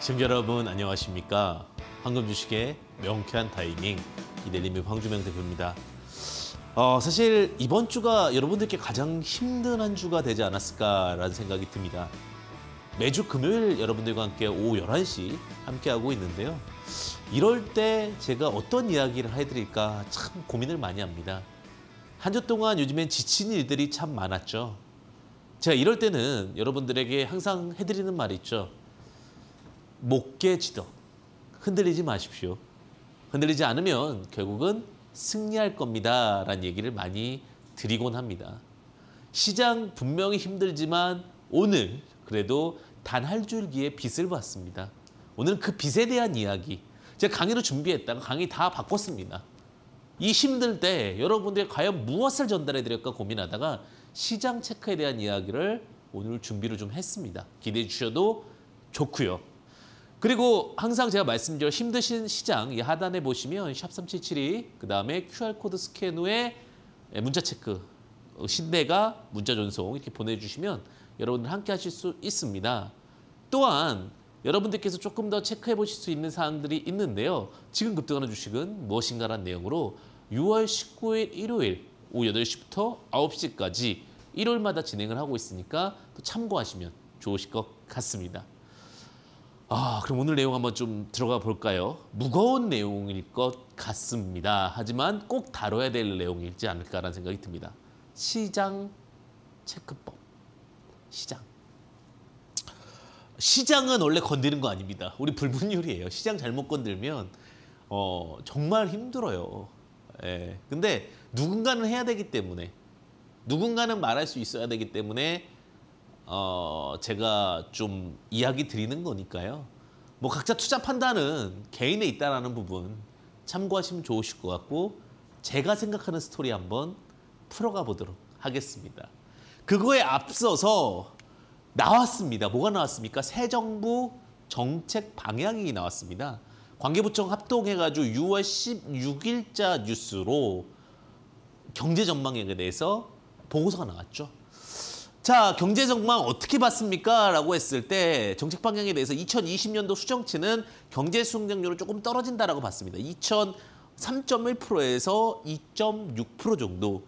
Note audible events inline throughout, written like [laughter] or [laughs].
시청자 여러분 안녕하십니까? 황금 주식의 명쾌한 타이밍 이델리미 황주명 대표입니다. 어, 사실 이번 주가 여러분들께 가장 힘든 한 주가 되지 않았을까라는 생각이 듭니다. 매주 금요일 여러분들과 함께 오후 11시 함께하고 있는데요. 이럴 때 제가 어떤 이야기를 해드릴까 참 고민을 많이 합니다. 한 주 동안 요즘엔 지친 일들이 참 많았죠. 제가 이럴 때는 여러분들에게 항상 해드리는 말이 있죠. 못 깨지도 흔들리지 마십시오. 흔들리지 않으면 결국은 승리할 겁니다. 라는 얘기를 많이 드리곤 합니다. 시장 분명히 힘들지만 오늘 그래도 단한 줄기의 빛을 봤습니다. 오늘은 그 빛에 대한 이야기. 제가 강의로 준비했다가 강의 다 바꿨습니다. 이 힘들 때 여러분들이 과연 무엇을 전달해 드릴까 고민하다가 시장 체크에 대한 이야기를 오늘 준비를 좀 했습니다. 기대해 주셔도 좋고요. 그리고 항상 제가 말씀드려 힘드신 시장 이 하단에 보시면 샵 3772, 그다음에 QR코드 스캔 후에 예, 문자 체크, 어, 신내가 문자 전송 이렇게 보내주시면 여러분들 함께 하실 수 있습니다. 또한 여러분들께서 조금 더 체크해 보실 수 있는 사항들이 있는데요. 지금 급등하는 주식은 무엇인가라는 내용으로 6월 19일 일요일 오후 8시부터 9시까지 일요일마다 진행을 하고 있으니까 또 참고하시면 좋으실 것 같습니다. 그럼 오늘 내용 한번 좀 들어가 볼까요? 무거운 내용일 것 같습니다. 하지만 꼭 다뤄야 될 내용이지 않을까라는 생각이 듭니다. 시장 체크법. 시장. 시장은 원래 건드는 거 아닙니다. 우리 불문율이에요. 시장 잘못 건들면 어, 정말 힘들어요. 예. 근데 누군가는 해야 되기 때문에 누군가는 말할 수 있어야 되기 때문에 어, 제가 좀 이야기 드리는 거니까요. 뭐 각자 투자 판단은 개인에 있다라는 부분 참고하시면 좋으실 것 같고 제가 생각하는 스토리 한번 풀어가 보도록 하겠습니다. 그거에 앞서서 나왔습니다. 뭐가 나왔습니까? 새 정부 정책 방향이 나왔습니다. 관계부청 합동해가지고 6월 16일자 뉴스로 경제 전망에 대해서 보고서가 나왔죠. 자, 경제 전망 어떻게 봤습니까? 라고 했을 때 정책 방향에 대해서 2020년도 수정치는 경제 수응장률은 조금 떨어진다라고 봤습니다. 2003.1%에서 2.6% 정도.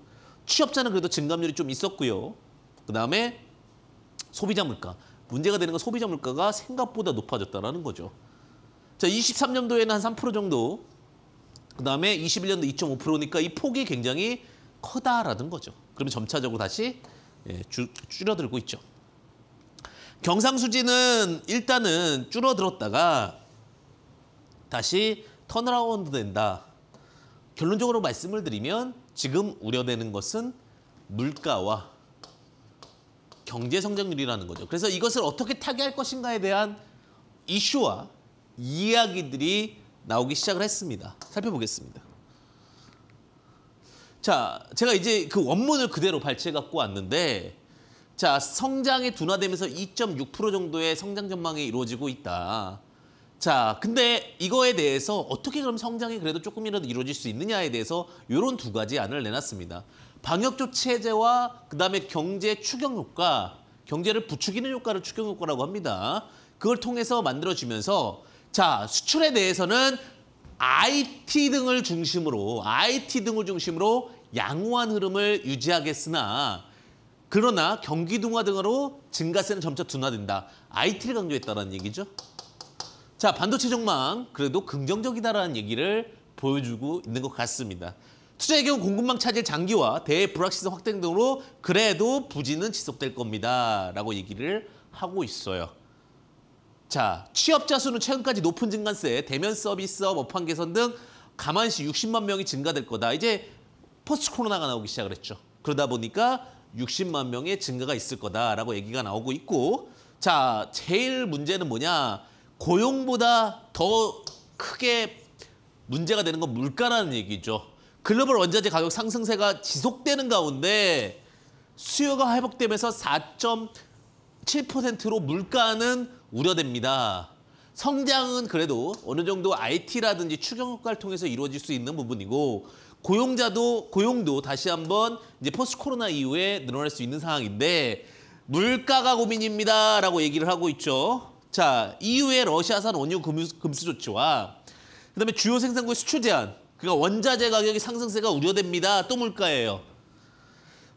취업자는 그래도 증감률이 좀 있었고요. 그다음에 소비자 물가. 문제가 되는 건 소비자 물가가 생각보다 높아졌다라는 거죠. 자, 23년도에는 한 3% 정도. 그다음에 21년도 2.5%니까 이 폭이 굉장히 커다라는 거죠. 그러면 점차적으로 다시 예, 주, 줄어들고 있죠. 경상수지는 일단은 줄어들었다가 다시 턴어라운드 된다. 결론적으로 말씀을 드리면 지금 우려되는 것은 물가와 경제 성장률이라는 거죠. 그래서 이것을 어떻게 타개할 것인가에 대한 이슈와 이야기들이 나오기 시작을 했습니다. 살펴보겠습니다. 자, 제가 이제 그 원문을 그대로 발췌해 갖고 왔는데 자, 성장이 둔화되면서 2.6% 정도의 성장 전망이 이루어지고 있다. 자, 근데 이거에 대해서 어떻게 그럼 성장이 그래도 조금이라도 이루어질 수 있느냐에 대해서 이런 두 가지 안을 내놨습니다. 방역조치 해제와 그다음에 경제 추경 효과, 경제를 부추기는 효과를 추경 효과라고 합니다. 그걸 통해서 만들어지면서 자, 수출에 대해서는 IT 등을 중심으로 IT 등을 중심으로 양호한 흐름을 유지하겠으나 그러나 경기 둔화 등으로 증가세는 점차 둔화된다. IT를 강조했다라는 얘기죠. 자, 반도체 전망 그래도 긍정적이다라는 얘기를 보여주고 있는 것 같습니다. 투자의 경우 공급망 차질 장기화, 대불확실성 확대 등으로 그래도 부진은 지속될 겁니다. 라고 얘기를 하고 있어요. 자, 취업자 수는 최근까지 높은 증가세, 대면 서비스업, 업황 개선 등 가만시 60만 명이 증가될 거다. 이제 포스트 코로나가 나오기 시작을 했죠. 그러다 보니까 60만 명의 증가가 있을 거다라고 얘기가 나오고 있고 자, 제일 문제는 뭐냐? 고용보다 더 크게 문제가 되는 건 물가라는 얘기죠. 글로벌 원자재 가격 상승세가 지속되는 가운데 수요가 회복되면서 4.7%로 물가는 우려됩니다. 성장은 그래도 어느 정도 IT라든지 추경 효과를 통해서 이루어질 수 있는 부분이고 고용자도 고용도 다시 한번 이제 포스트 코로나 이후에 늘어날 수 있는 상황인데 물가가 고민입니다라고 얘기를 하고 있죠. 자, 이후에 러시아산 원유 금수, 금수 조치와 그다음에 주요 생산국의 수출 제한, 그러니까 원자재 가격의 상승세가 우려됩니다. 또 물가예요.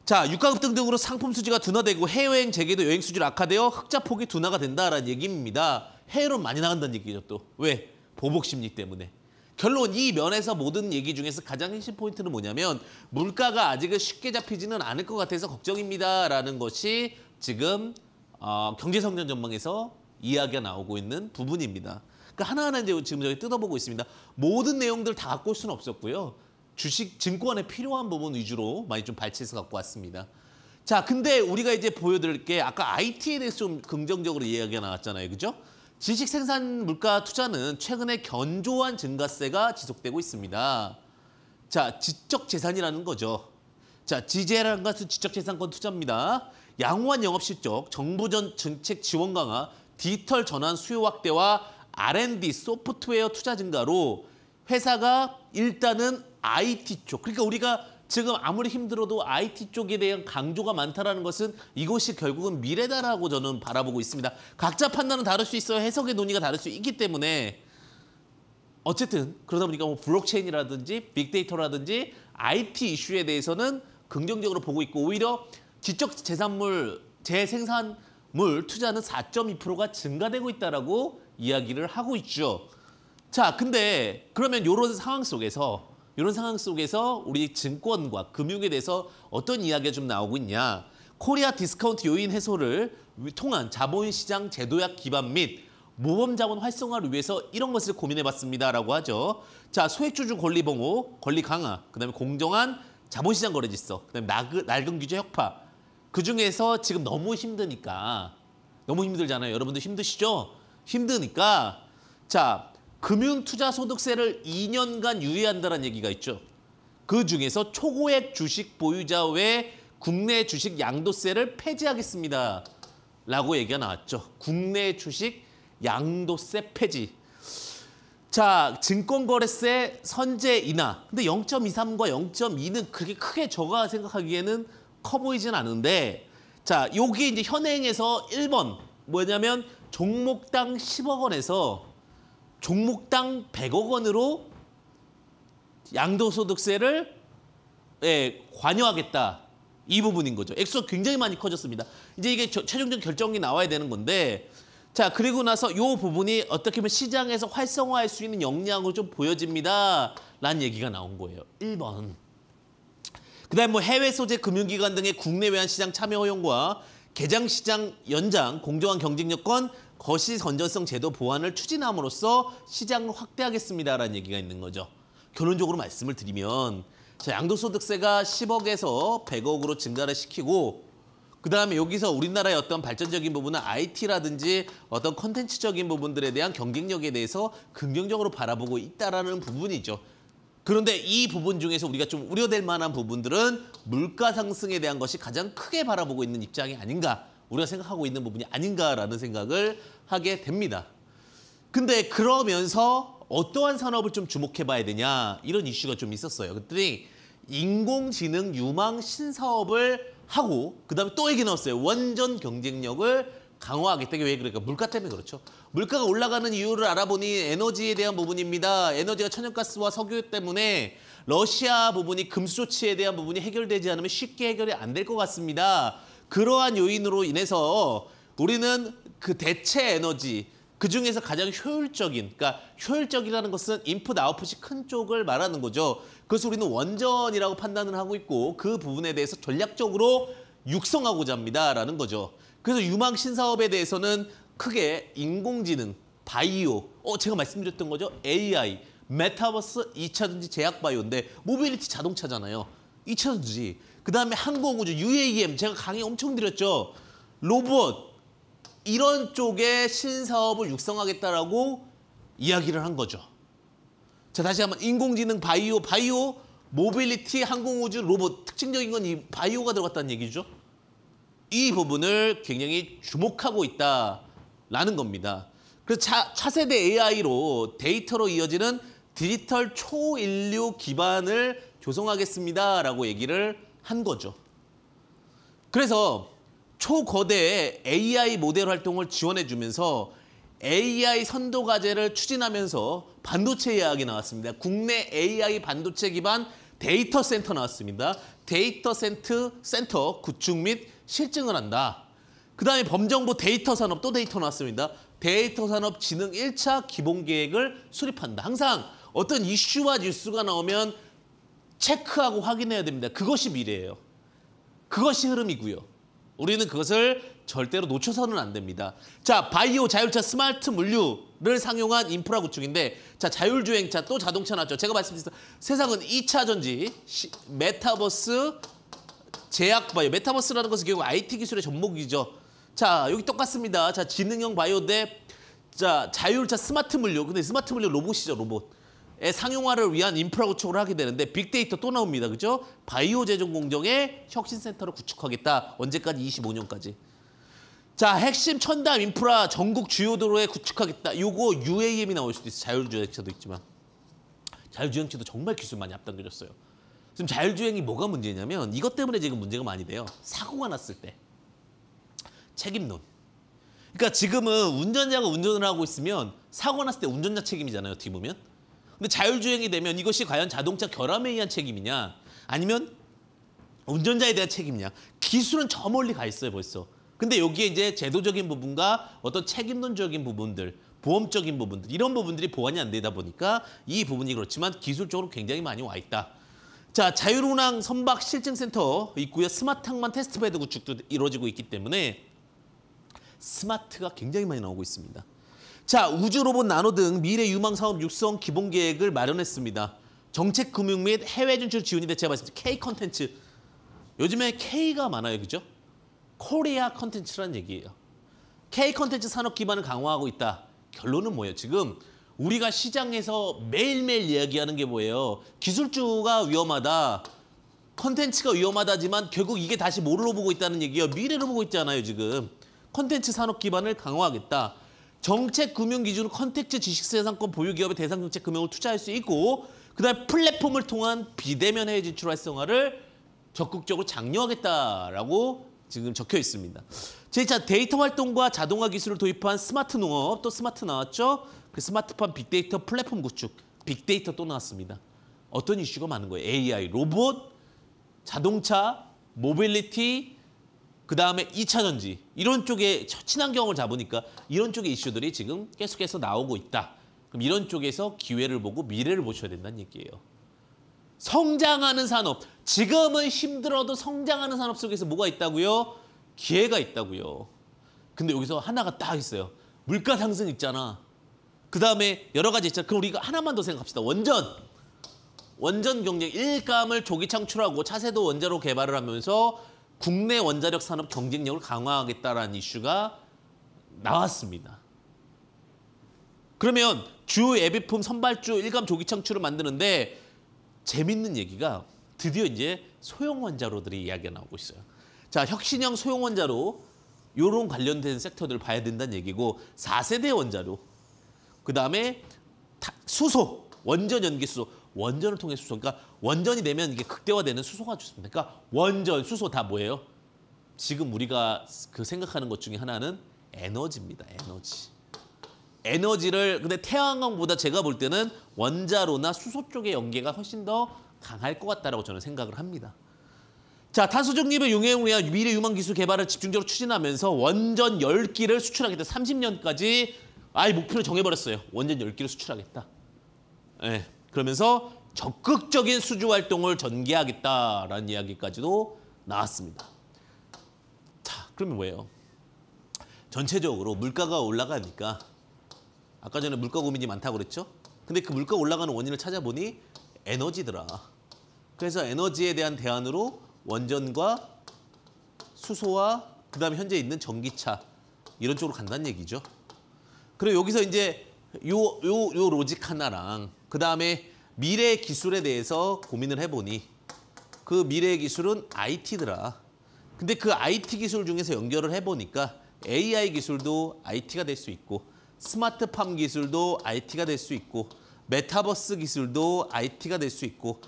자, 유가급등 등으로 상품 수지가 둔화되고 해외여행 재개도 여행 수지로 악화되어 흑자 폭이 둔화가 된다라는 얘기입니다. 해외로 많이 나간다는 얘기죠, 또. 왜? 보복 심리 때문에. 결론 이 면에서 모든 얘기 중에서 가장 핵심 포인트는 뭐냐면 물가가 아직은 쉽게 잡히지는 않을 것 같아서 걱정입니다라는 것이 지금 어, 경제성장 전망에서 이야기가 나오고 있는 부분입니다. 그 하나하나 이제 지금 저희 뜯어보고 있습니다. 모든 내용들 다 갖고 올 수는 없었고요. 주식 증권에 필요한 부분 위주로 많이 좀 발췌해서 갖고 왔습니다. 자, 근데 우리가 이제 보여드릴 게 아까 IT에 대해서 좀 긍정적으로 이야기가 나왔잖아요. 그죠? 지식 생산 물가 투자는 최근에 견조한 증가세가 지속되고 있습니다. 자, 지적 재산이라는 거죠. 자, 지재라는 것은 지적 재산권 투자입니다. 양호한 영업 실적, 정부 전 정책 지원 강화, 디지털 전환 수요 확대와 R&D 소프트웨어 투자 증가로 회사가 일단은 IT 쪽 그러니까 우리가 지금 아무리 힘들어도 IT 쪽에 대한 강조가 많다라는 것은 이것이 결국은 미래다라고 저는 바라보고 있습니다. 각자 판단은 다를 수 있어요. 해석의 논의가 다를 수 있기 때문에 어쨌든 그러다 보니까 뭐 블록체인이라든지 빅데이터라든지 IT 이슈에 대해서는 긍정적으로 보고 있고 오히려 지적 재산물 재생산물 투자는 4.2%가 증가되고 있다라고 이야기를 하고 있죠. 자, 근데 그러면 이런 상황 속에서 이런 상황 속에서 우리 증권과 금융에 대해서 어떤 이야기가 좀 나오고 있냐. 코리아 디스카운트 요인 해소를 통한 자본시장 제도약 기반 및 모범자본 활성화를 위해서 이런 것을 고민해봤습니다라고 하죠. 자, 소액주주 권리 보호, 권리 강화, 그다음에 공정한 자본시장 거래 지서 그다음에 낡은, 낡은 규제 혁파. 그중에서 지금 너무 힘드니까, 너무 힘들잖아요. 여러분들 힘드시죠? 힘드니까 자 금융투자소득세를 2년간 유예한다는 얘기가 있죠. 그중에서 초고액 주식 보유자 외 국내 주식 양도세를 폐지하겠습니다. 라고 얘기가 나왔죠. 국내 주식 양도세 폐지. 자, 증권거래세 선제 인하. 근데 0.23과 0.2는 그렇게 크게 저가 생각하기에는 커 보이진 않은데 자, 여기 이제 현행에서 1번 뭐냐면 종목당 10억 원에서 종목당 100억 원으로 양도소득세를 예, 관여하겠다. 이 부분인 거죠. 액수가 굉장히 많이 커졌습니다. 이제 이게 최종적 결정이 나와야 되는 건데 자 그리고 나서 이 부분이 어떻게 보면 시장에서 활성화할 수 있는 역량으로 좀 보여집니다. 라는 얘기가 나온 거예요. 1번. 그 다음 뭐 해외 소재 금융기관 등의 국내 외환 시장 참여 허용과 개장 시장 연장, 공정한 경쟁 여건, 거시 선전성 제도 보완을 추진함으로써 시장을 확대하겠습니다라는 얘기가 있는 거죠. 결론적으로 말씀을 드리면 자, 양도소득세가 10억에서 100억으로 증가를 시키고 그다음에 여기서 우리나라의 어떤 발전적인 부분은 IT라든지 어떤 컨텐츠적인 부분들에 대한 경쟁력에 대해서 긍정적으로 바라보고 있다라는 부분이죠. 그런데 이 부분 중에서 우리가 좀 우려될 만한 부분들은 물가 상승에 대한 것이 가장 크게 바라보고 있는 입장이 아닌가 우리가 생각하고 있는 부분이 아닌가라는 생각을 하게 됩니다. 근데 그러면서 어떠한 산업을 좀 주목해 봐야 되냐 이런 이슈가 좀 있었어요. 그랬더니 인공지능 유망 신사업을 하고 그다음에 또 얘기 나왔어요. 원전 경쟁력을 강화하겠다는 왜그럴까 물가 때문에 그렇죠. 물가가 올라가는 이유를 알아보니 에너지에 대한 부분입니다. 에너지가 천연가스와 석유 때문에 러시아 부분이 금수 조치에 대한 부분이 해결되지 않으면 쉽게 해결이 안 될 것 같습니다. 그러한 요인으로 인해서 우리는 그 대체 에너지 그중에서 가장 효율적인, 그러니까 효율적이라는 것은 인풋 아웃풋이 큰 쪽을 말하는 거죠. 그래서 우리는 원전이라고 판단을 하고 있고 그 부분에 대해서 전략적으로 육성하고자 합니다라는 거죠. 그래서 유망 신사업에 대해서는 크게 인공지능, 바이오, 어 제가 말씀드렸던 거죠. AI, 메타버스, 2차전지 제약 바이오인데 모빌리티 자동차잖아요. 2차전지 그다음에 항공우주, UAM e 제가 강의 엄청 드렸죠. 로봇 이런 쪽에 신사업을 육성하겠다라고 이야기를 한 거죠. 자 다시 한번 인공지능 바이오, 바이오 모빌리티, 항공우주, 로봇 특징적인 건 이 바이오가 들어갔다는 얘기죠. 이 부분을 굉장히 주목하고 있다라는 겁니다. 그래서 차, 차세대 AI로 데이터로 이어지는 디지털 초인류 기반을 조성하겠습니다라고 얘기를 한 거죠. 그래서 초거대의 AI 모델 활동을 지원해주면서 AI 선도 과제를 추진하면서 반도체 이야기 나왔습니다. 국내 AI 반도체 기반 데이터 센터 나왔습니다. 데이터 센터 센터 구축 및 실증을 한다. 그다음에 범정부 데이터 산업 또 데이터 나왔습니다. 데이터 산업 진흥 1차 기본 계획을 수립한다. 항상 어떤 이슈와 뉴스가 나오면 체크하고 확인해야 됩니다. 그것이 미래예요. 그것이 흐름이고요. 우리는 그것을 절대로 놓쳐서는 안 됩니다. 자, 바이오 자율차 스마트 물류를 상용한 인프라 구축인데 자, 자율주행차 또 자동차 나왔죠. 제가 말씀드렸던 세상은 2차 전지, 시, 메타버스, 제약 바이오. 메타버스라는 것은 결국 IT 기술의 접목이죠. 자, 여기 똑같습니다. 자, 지능형 바이오 대 자, 자율차 스마트 물류. 근데 스마트 물류 로봇이죠, 로봇. 예, 상용화를 위한 인프라 구축을 하게 되는데 빅데이터 또 나옵니다. 그죠? 바이오 제조 공정의 혁신센터를 구축하겠다. 언제까지? 25년까지. 자, 핵심 첨단 인프라 전국 주요 도로에 구축하겠다. 요거 UAM이 나올 수도 있어. 자율주행차도 있지만. 자율주행차도 정말 기술 많이 앞당겨졌어요. 지금 자율주행이 뭐가 문제냐면 이것 때문에 지금 문제가 많이 돼요. 사고가 났을 때. 책임론. 그러니까 지금은 운전자가 운전을 하고 있으면 사고 났을 때 운전자 책임이잖아요. 어떻게 보면. 근데 자율주행이 되면 이것이 과연 자동차 결함에 의한 책임이냐 아니면 운전자에 대한 책임이냐 기술은 저 멀리 가 있어요 벌써 근데 여기에 이제 제도적인 부분과 어떤 책임론적인 부분들 보험적인 부분들 이런 부분들이 보완이 안 되다 보니까 이 부분이 그렇지만 기술적으로 굉장히 많이 와 있다 자, 자율운항 선박 실증센터 있고요. 스마트 항만 테스트베드 구축도 이루어지고 있기 때문에 스마트가 굉장히 많이 나오고 있습니다. 자, 우주 로봇 나노 등 미래 유망 사업 육성 기본 계획을 마련했습니다. 정책 금융 및 해외 진출 지원인데 제가 말씀드린 K 컨텐츠. 요즘에 K가 많아요, 그죠? 코리아 컨텐츠란 얘기예요. K 컨텐츠 산업 기반을 강화하고 있다. 결론은 뭐예요? 지금 우리가 시장에서 매일매일 이야기하는 게 뭐예요? 기술주가 위험하다. 컨텐츠가 위험하다지만 결국 이게 다시 뭘로 보고 있다는 얘기예요? 미래로 보고 있잖아요, 지금. 컨텐츠 산업 기반을 강화하겠다. 정책 금융 기준으로 컨택트 지식재산권 보유 기업의 대상 정책 금융을 투자할 수 있고 그다음에 플랫폼을 통한 비대면 해외 진출 활성화를 적극적으로 장려하겠다라고 지금 적혀 있습니다. 제자 데이터 활동과 자동화 기술을 도입한 스마트 농업 또 스마트 나왔죠. 그 스마트팜 빅데이터 플랫폼 구축 빅데이터 또 나왔습니다. 어떤 이슈가 많은 거예요? AI, 로봇, 자동차, 모빌리티, 그 다음에 2차전지 이런 쪽에 친환경을 잡으니까 이런 쪽의 이슈들이 지금 계속해서 나오고 있다. 그럼 이런 쪽에서 기회를 보고 미래를 보셔야 된다는 얘기예요. 성장하는 산업. 지금은 힘들어도 성장하는 산업 속에서 뭐가 있다고요? 기회가 있다고요. 근데 여기서 하나가 딱 있어요. 물가 상승 있잖아. 그 다음에 여러 가지 있잖아. 그럼 우리가 하나만 더 생각합시다. 원전. 원전 경쟁 일감을 조기 창출하고 차세도 원자로 개발을 하면서 국내 원자력 산업 경쟁력을 강화하겠다라는 이슈가 나왔습니다. 그러면 주 예비품 선발주 일감 조기 창출을 만드는데 재밌는 얘기가 드디어 이제 소형 원자로들이 이야기가 나오고 있어요. 자, 혁신형 소형 원자로 요런 관련된 섹터들 봐야 된다는 얘기고 4세대 원자로 그다음에 수소, 원전 연기 수소 원전을 통해 수소. 그러니까 원전이 되면 이게 극대화되는 수소가 좋습니다. 그러니까 원전, 수소 다 뭐예요? 지금 우리가 그 생각하는 것 중에 하나는 에너지입니다. 에너지. 에너지를 근데 태양광보다 제가 볼 때는 원자로나 수소 쪽의 연계가 훨씬 더 강할 것 같다라고 저는 생각을 합니다. 자, 탄소 중립의 용해용이한 미래 유망 기술 개발을 집중적으로 추진하면서 원전 열기를 수출하겠다. 30년까지 아예 목표를 정해버렸어요. 원전 열기를 수출하겠다. 예. 네. 그러면서 적극적인 수주 활동을 전개하겠다라는 이야기까지도 나왔습니다. 자, 그러면 뭐예요? 전체적으로 물가가 올라가니까 아까 전에 물가 고민이 많다고 그랬죠? 근데 그 물가 올라가는 원인을 찾아보니 에너지더라. 그래서 에너지에 대한 대안으로 원전과 수소와 그다음에 현재 있는 전기차 이런 쪽으로 간다는 얘기죠. 그리고 여기서 이제 요 요 요 로직 하나랑 그 다음에 미래 기술에 대해서 고민을 해보니 그 미래 기술은 IT더라. 근데 그 IT 기술 중에서 연결을 해보니까 AI 기술도 IT가 될 수 있고 스마트팜 기술도 IT가 될 수 있고 메타버스 기술도 IT가 될 수 있고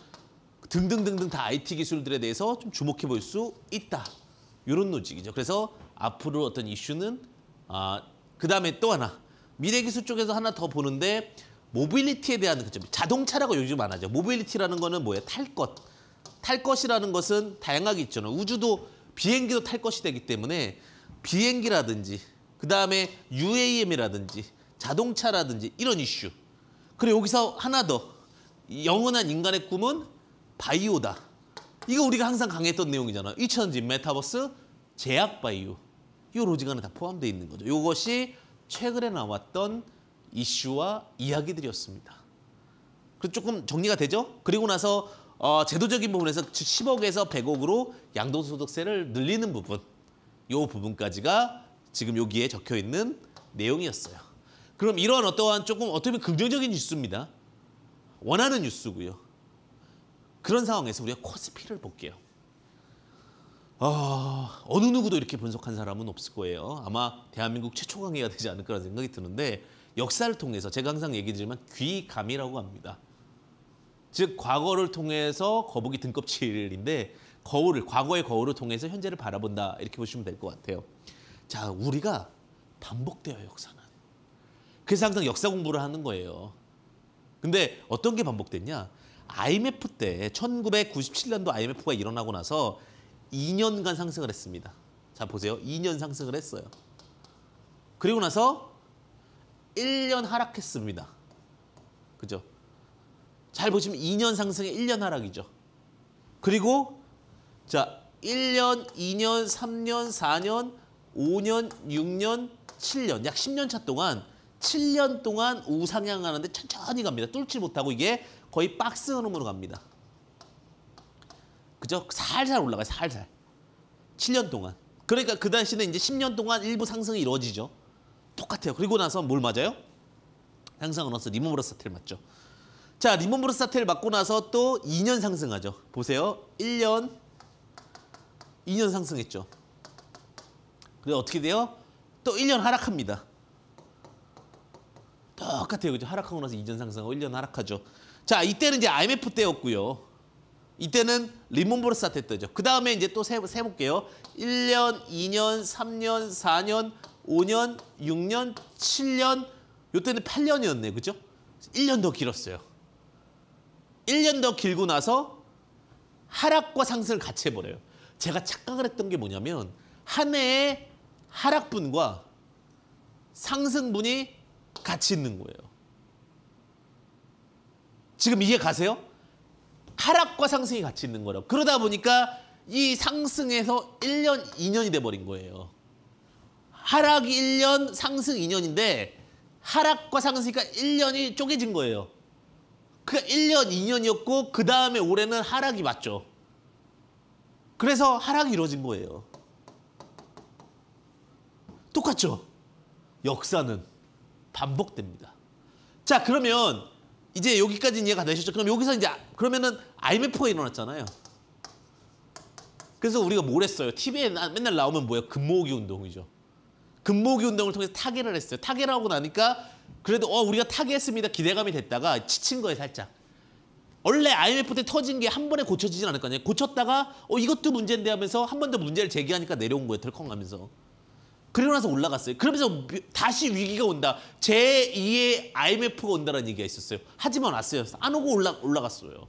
등등등등 다 IT 기술들에 대해서 좀 주목해 볼 수 있다. 이런 논직이죠 그래서 앞으로 어떤 이슈는 아, 그다음에 또 하나 미래 기술 쪽에서 하나 더 보는데 모빌리티에 대한 그점 자동차라고 요즘 안 하죠. 모빌리티라는 거는 뭐예요? 탈 것. 탈 것이라는 것은 다양하게 있잖아요. 우주도 비행기도 탈 것이 되기 때문에 비행기라든지 그다음에 UAM이라든지 자동차라든지 이런 이슈. 그리고 여기서 하나 더. 영원한 인간의 꿈은 바이오다. 이거 우리가 항상 강했던 내용이잖아요. 이천지 메타버스, 제약 바이오. 이 로직안에 다 포함되어 있는 거죠. 이것이 최근에 나왔던 이슈와 이야기들이었습니다. 그 조금 정리가 되죠? 그리고 나서 어, 제도적인 부분에서 10억에서 100억으로 양도소득세를 늘리는 부분 이 부분까지가 지금 여기에 적혀있는 내용이었어요. 그럼 이러한 어떠한 조금 어떻게 보면 긍정적인 뉴스입니다. 원하는 뉴스고요. 그런 상황에서 우리가 코스피를 볼게요. 어, 어느 누구도 이렇게 분석한 사람은 없을 거예요. 아마 대한민국 최초 강의가 되지 않을까라는 생각이 드는데 역사를 통해서 제가 항상 얘기 드리지만 귀감이라고 합니다. 즉 과거를 통해서 거북이 등껍질인데 거울을 과거의 거울을 통해서 현재를 바라본다 이렇게 보시면 될 것 같아요. 자 우리가 반복돼요 역사는. 그래서 항상 역사 공부를 하는 거예요. 근데 어떤 게 반복됐냐? IMF 때 1997년도 IMF가 일어나고 나서 2년간 상승을 했습니다. 자 보세요. 2년 상승을 했어요. 그리고 나서 1년 하락했습니다. 그죠? 잘 보시면 2년 상승에 1년 하락이죠. 그리고 자 1년, 2년, 3년, 4년, 5년, 6년, 7년 약 10년 차 동안 7년 동안 우상향하는데 천천히 갑니다. 뚫지 못하고 이게 거의 박스 흐름으로 갑니다. 그죠? 살살 올라가요. 살살. 7년 동안. 그러니까 그 당시는 이제 10년 동안 일부 상승이 이루어지죠. 똑같아요. 그리고 나서 뭘 맞아요? 상승은 없어. 리몬브스사태를 맞죠? 자, 리몬브스사태를 맞고 나서 또 2년 상승하죠. 보세요. 1년, 2년 상승했죠. 그리고 어떻게 돼요? 또 1년 하락합니다. 똑같아요. 그죠? 하락하고 나서 2년 상승하고 1년 하락하죠. 자, 이때는 이제 IMF 때였고요. 이때는 리몬브로스 사태 때죠. 그 다음에 이제 또 세, 세볼게요. 1년, 2년, 3년, 4년, 5년, 6년, 7년, 요때는 8년이었네, 그죠? 1년 더 길었어요. 1년 더 길고 나서 하락과 상승을 같이 해버려요. 제가 착각을 했던 게 뭐냐면 한 해에 하락분과 상승분이 같이 있는 거예요. 지금 이해 가세요? 하락과 상승이 같이 있는 거라고. 그러다 보니까 이 상승에서 1년, 2년이 돼버린 거예요. 하락 1년, 상승 2년인데 하락과 상승이니까 1년이 쪼개진 거예요. 그러니까 1년, 2년이었고 그 다음에 올해는 하락이 맞죠. 그래서 하락이 이루어진 거예요. 똑같죠? 역사는 반복됩니다. 자 그러면 이제 여기까지 이해가 되셨죠? 그럼 여기서 이제 아, 그러면은 IMF가 일어났잖아요. 그래서 우리가 뭘 했어요? TV에 맨날 나오면 뭐예요? 금모기 운동이죠. 근무기 운동을 통해서 타계를 했어요. 타계를 하고 나니까 그래도 어 우리가 타계했습니다 기대감이 됐다가 지친 거예요 살짝. 원래 IMF 때 터진 게 한 번에 고쳐지진 않을 거 아니에요. 고쳤다가 어 이것도 문제인데 하면서 한 번 더 문제를 제기하니까 내려온 거예요. 덜컹하면서. 그리고 나서 올라갔어요. 그러면서 다시 위기가 온다. 제2의 IMF가 온다는 얘기가 있었어요. 하지만 왔어요. 안 오고 올라, 올라갔어요.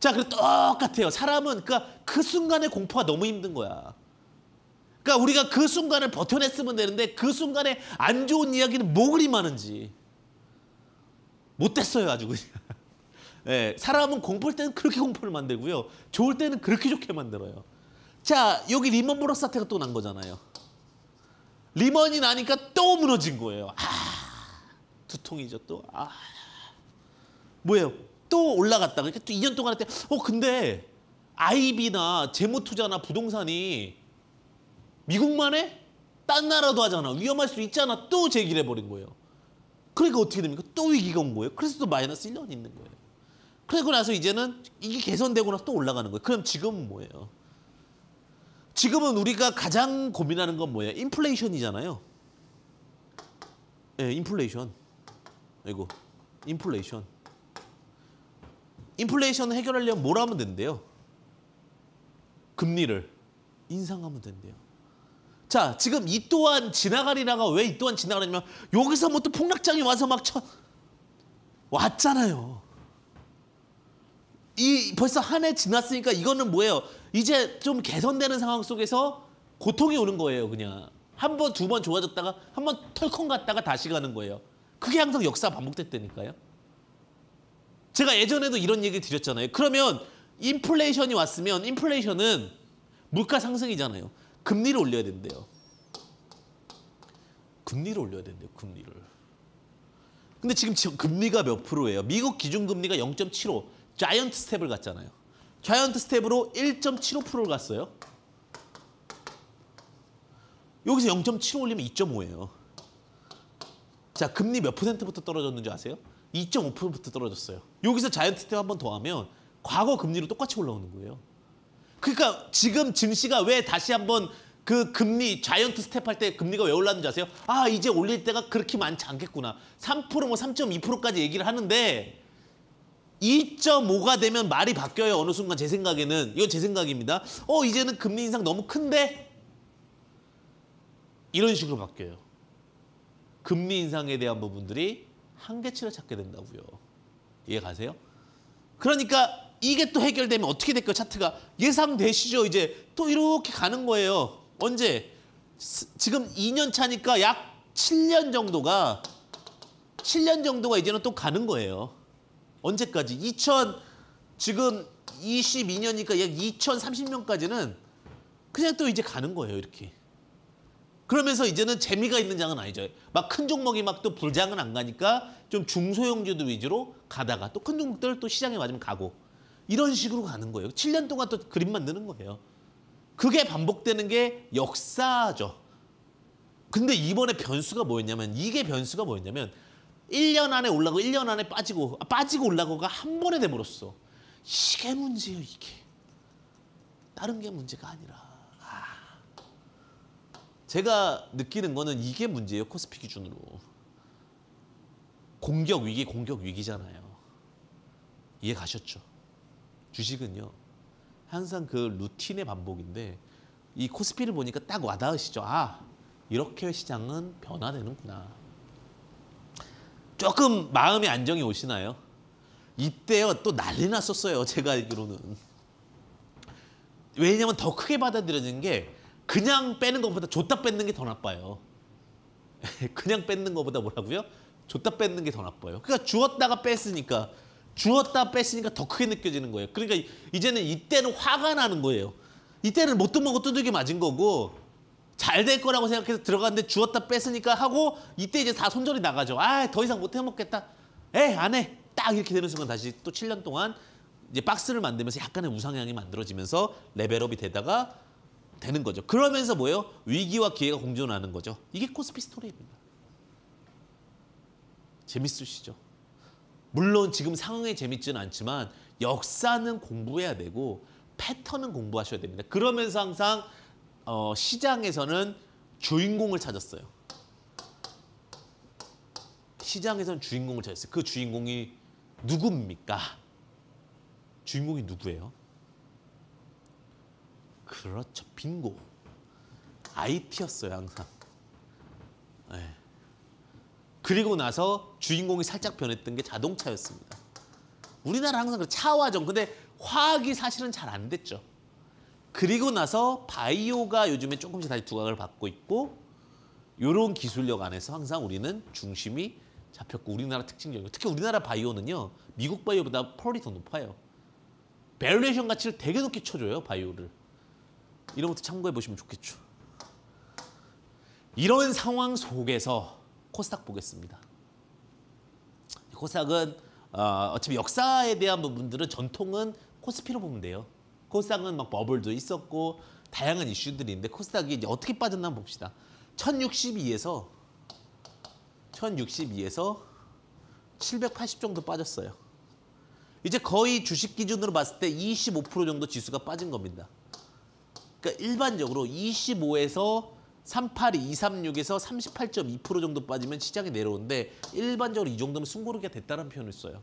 자, 그래 똑같아요. 사람은 그러니까 그 순간의 공포가 너무 힘든 거야. 그러니까 우리가 그 순간을 버텨냈으면 되는데 그 순간에 안 좋은 이야기는 뭐 그리 많은지 못됐어요 아주 그냥. 네, [laughs] 사람은 공포일 때는 그렇게 공포를 만들고요. 좋을 때는 그렇게 좋게 만들어요. 자 여기 리먼 브러 사태가 또 난 거잖아요. 리먼이 나니까 또 무너진 거예요. 아, 두통이죠 또. 아, 뭐예요? 또올라갔다 그러니까 또 2년 동안 할때어 근데 아이비나 재무 투자나 부동산이 미국만 해? 딴 나라도 하잖아. 위험할 수 있잖아. 또 제기를 해버린 거예요. 그러니까 어떻게 됩니까? 또 위기가 온 거예요. 그래서 또 마이너스 1년 있는 거예요. 그러고 나서 이제는 이게 개선되고 나서 또 올라가는 거예요. 그럼 지금은 뭐예요? 지금은 우리가 가장 고민하는 건 뭐예요? 인플레이션이잖아요. 예, 인플레이션. 아이고 인플레이션. 인플레이션 해결하려면 뭘 하면 된대요? 금리를 인상하면 된대요. 자, 지금 이 또한 지나가리라가 왜 이 또한 지나가리냐면 여기서 뭐또 폭락장이 와서 막 쳐, 왔잖아요. 이 벌써 한 해 지났으니까 이거는 뭐예요? 이제 좀 개선되는 상황 속에서 고통이 오는 거예요, 그냥. 한 번, 두 번 좋아졌다가 한 번 털컹 갔다가 다시 가는 거예요. 그게 항상 역사 반복됐다니까요. 제가 예전에도 이런 얘기 드렸잖아요. 그러면 인플레이션이 왔으면 인플레이션은 물가 상승이잖아요. 금리를 올려야 된대요. 금리를 올려야 된대요. 금리를. 근데 지금 금리가 몇 프로예요? 미국 기준금리가 0.75. 자이언트 스텝을 갔잖아요. 자이언트 스텝으로 1.75%를 갔어요. 여기서 0.75 올리면 2.5예요. 자, 금리 몇 퍼센트부터 떨어졌는지 아세요? 2.5%부터 떨어졌어요. 여기서 자이언트 스텝 한번 더 하면 과거 금리로 똑같이 올라오는 거예요. 그러니까 지금 증시가 왜 다시 한번 그 금리 자이언트 스텝 할 때 금리가 왜 올랐는지 아세요? 아 이제 올릴 때가 그렇게 많지 않겠구나. 3%뭐 3.2%까지 얘기를 하는데 2.5가 되면 말이 바뀌어요. 어느 순간 제 생각에는. 이건 제 생각입니다. 어 이제는 금리 인상 너무 큰데? 이런 식으로 바뀌어요. 금리 인상에 대한 부분들이 한계치를 찾게 된다고요. 이해 가세요? 그러니까 이게 또 해결되면 어떻게 될까 요 차트가 예상되시죠? 이제 또 이렇게 가는 거예요. 언제? 지금 2년 차니까 약 7년 정도가 7년 정도가 이제는 또 가는 거예요. 언제까지? 2000 지금 22년이니까 약 2030년까지는 그냥 또 이제 가는 거예요, 이렇게. 그러면서 이제는 재미가 있는 장은 아니죠. 막 큰 종목이 막 또 불장은 안 가니까 좀 중소형주들 위주로 가다가 또 큰 종목들 또 시장에 맞으면 가고 이런 식으로 가는 거예요. 7년 동안 또 그림 만드는 거예요. 그게 반복되는 게 역사죠. 근데 이번에 변수가 뭐였냐면 이게 변수가 뭐였냐면 1년 안에 올라가고 1년 안에 빠지고 아, 빠지고 올라가가 한 번에 돼버렸어. 이게 문제예요 이게. 다른 게 문제가 아니라. 아. 제가 느끼는 거는 이게 문제예요 코스피 기준으로. 공격 위기 공격 위기잖아요. 이해 가셨죠? 주식은요. 항상 그 루틴의 반복인데 이 코스피를 보니까 딱 와닿으시죠. 아 이렇게 시장은 변화되는구나. 조금 마음의 안정이 오시나요? 이때요 또 난리 났었어요. 제가 알기로는. 왜냐면 더 크게 받아들여진 게 그냥 빼는 것보다 줬다 뺏는 게 더 나빠요. [laughs] 그냥 뺏는 것보다 뭐라고요? 줬다 뺏는 게 더 나빠요. 그러니까 주었다가 뺐으니까 주었다 뺐으니까 더 크게 느껴지는 거예요. 그러니까 이제는 이때는 화가 나는 거예요. 이때는 못 도먹고 두들겨 맞은 거고 잘 될 거라고 생각해서 들어갔는데 주었다 뺐으니까 하고 이때 이제 다 손절이 나가죠. 아, 더 이상 못 해먹겠다. 에, 안 해. 딱 이렇게 되는 순간 다시 또 7년 동안 이제 박스를 만들면서 약간의 우상향이 만들어지면서 레벨업이 되다가 되는 거죠. 그러면서 뭐예요? 위기와 기회가 공존하는 거죠. 이게 코스피 스토리입니다. 재밌으시죠? 물론 지금 상황이 재밌지는 않지만 역사는 공부해야 되고 패턴은 공부하셔야 됩니다. 그러면서 항상 어, 시장에서는 주인공을 찾았어요. 시장에선 주인공을 찾았어요. 그 주인공이 누굽니까? 주인공이 누구예요? 그렇죠. 빙고. IT였어요, 항상. 네. 그리고 나서 주인공이 살짝 변했던 게 자동차였습니다. 우리나라 항상 차화 전, 근데 화학이 사실은 잘 안 됐죠. 그리고 나서 바이오가 요즘에 조금씩 다시 두각을 받고 있고 이런 기술력 안에서 항상 우리는 중심이 잡혔고 우리나라 특징적이고 특히 우리나라 바이오는요 미국 바이오보다 펄이 더 높아요. 밸류에이션 가치를 되게 높게 쳐줘요 바이오를. 이런 것도 참고해 보시면 좋겠죠. 이런 상황 속에서 코스닥 보겠습니다. 코스닥은 어, 차피 역사에 대한 부분들은 전통은 코스피로 보면 돼요. 코스닥은 막 버블도 있었고 다양한 이슈들이 있는데 코스닥이 이제 어떻게 빠졌나 봅시다. 1062에서 1062에서 780 정도 빠졌어요. 이제 거의 주식 기준으로 봤을 때 25% 정도 지수가 빠진 겁니다. 그러니까 일반적으로 25에서 38236에서 38.2% 정도 빠지면 시장이 내려오는데 일반적으로 이 정도면 숨고르기가 됐다는 표현을 써요.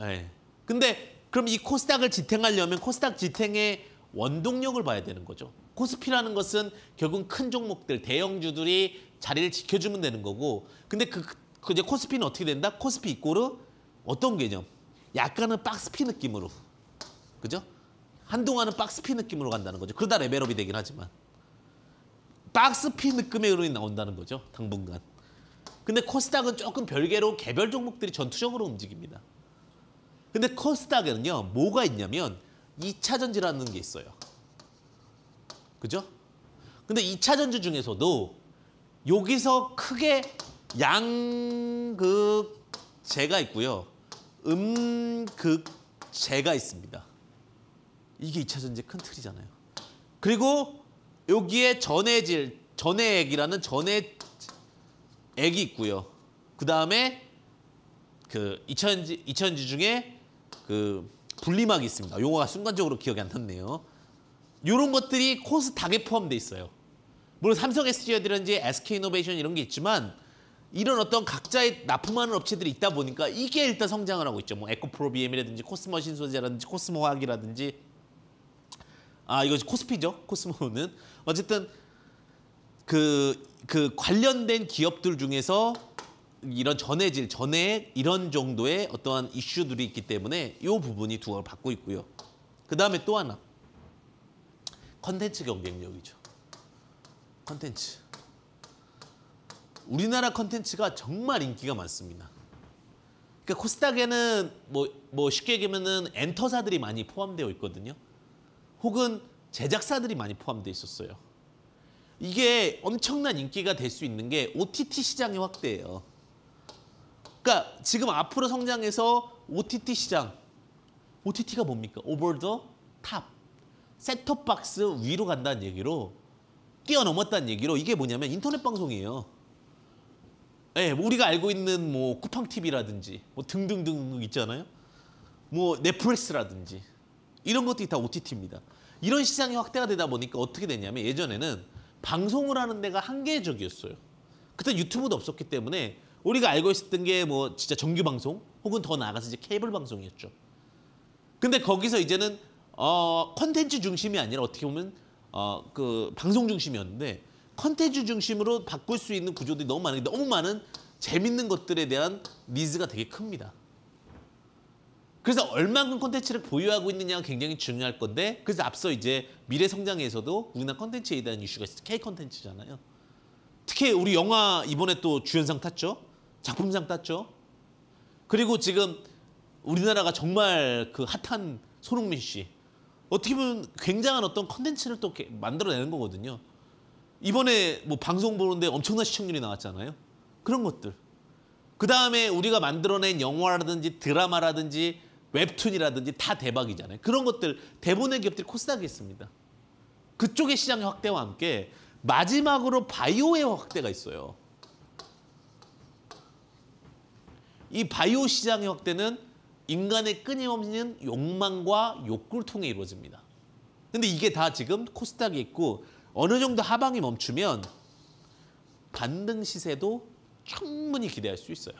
네. 근데 그럼 이 코스닥을 지탱하려면 코스닥 지탱의 원동력을 봐야 되는 거죠. 코스피라는 것은 결국 큰 종목들, 대형주들이 자리를 지켜주면 되는 거고 근데 그, 그 이제 코스피는 어떻게 된다? 코스피 이꼬르 어떤 개념? 약간은 박스피 느낌으로 그죠? 한동안은 박스피 느낌으로 간다는 거죠. 그러다 레벨업이 되긴 하지만 박스피 느낌의 흐름이 나온다는 거죠. 당분간. 근데 코스닥은 조금 별개로 개별 종목들이 전투적으로 움직입니다. 근데 코스닥에는요. 뭐가 있냐면 2차 전지라는 게 있어요. 그죠? 근데 2차 전지 중에서도 여기서 크게 양극재가 있고요. 음극재가 있습니다. 이게 2차 전지의 큰 틀이잖아요. 그리고 여기에 전해질, 전해액이라는 전해액이 있고요. 그 다음에 그 이천지, 이천지 중에 그 분리막이 있습니다. 용어가 순간적으로 기억이 안 났네요. 이런 것들이 코스닥에 포함돼 있어요. 물론 삼성 SDI라든지 SK이노베이션 이런 게 있지만 이런 어떤 각자의 납품하는 업체들이 있다 보니까 이게 일단 성장을 하고 있죠. 뭐 에코프로 BM이라든지 코스머 신소재라든지 코스모학이라든지 아 이거 코스피죠 코스모는 어쨌든 그, 그 관련된 기업들 중에서 이런 전해질 전에 이런 정도의 어떠한 이슈들이 있기 때문에 이 부분이 두각을 받고 있고요. 그 다음에 또 하나 컨텐츠 경쟁력이죠. 컨텐츠 우리나라 컨텐츠가 정말 인기가 많습니다. 그러니까 코스닥에는 뭐, 뭐 쉽게 얘기하면 은 엔터사들이 많이 포함되어 있거든요. 혹은 제작사들이 많이 포함되어 있었어요. 이게 엄청난 인기가 될 수 있는 게 OTT 시장의 확대예요. 그러니까 지금 앞으로 성장해서 OTT 시장, OTT가 뭡니까? Over the top, 셋톱박스 위로 간다는 얘기로 뛰어넘었다는 얘기로 이게 뭐냐면 인터넷 방송이에요. 예, 네, 우리가 알고 있는 뭐 쿠팡 TV라든지 뭐 등등등 있잖아요. 뭐 넷플릭스라든지 이런 것들이 다 OTT입니다. 이런 시장이 확대가 되다 보니까 어떻게 됐냐면 예전에는 방송을 하는 데가 한계적이었어요. 그때 유튜브도 없었기 때문에 우리가 알고 있었던 게 뭐 진짜 정규 방송 혹은 더 나아가서 이제 케이블 방송이었죠. 근데 거기서 이제는 어 컨텐츠 중심이 아니라 어떻게 보면 어 그 방송 중심이었는데 컨텐츠 중심으로 바꿀 수 있는 구조들이 너무 많은데 너무 많은 재밌는 것들에 대한 니즈가 되게 큽니다. 그래서 얼만큼 콘텐츠를 보유하고 있느냐가 굉장히 중요할 건데 그래서 앞서 이제 미래 성장에서도 우리나라 콘텐츠에 대한 이슈가 있어요. K 콘텐츠잖아요. 특히 우리 영화 이번에 또 주연상 탔죠. 작품상 땄죠. 그리고 지금 우리나라가 정말 그 핫한 손흥민 씨. 어떻게 보면 굉장한 어떤 컨텐츠를 또 만들어내는 거거든요. 이번에 뭐 방송 보는데 엄청난 시청률이 나왔잖아요. 그런 것들. 그 다음에 우리가 만들어낸 영화라든지 드라마라든지 웹툰이라든지 다 대박이잖아요. 그런 것들 대부분의 기업들이 코스닥에 있습니다. 그쪽의 시장의 확대와 함께 마지막으로 바이오의 확대가 있어요. 이 바이오 시장의 확대는 인간의 끊임없는 욕망과 욕구를 통해 이루어집니다. 근데 이게 다 지금 코스닥에 있고 어느 정도 하방이 멈추면 반등 시세도 충분히 기대할 수 있어요.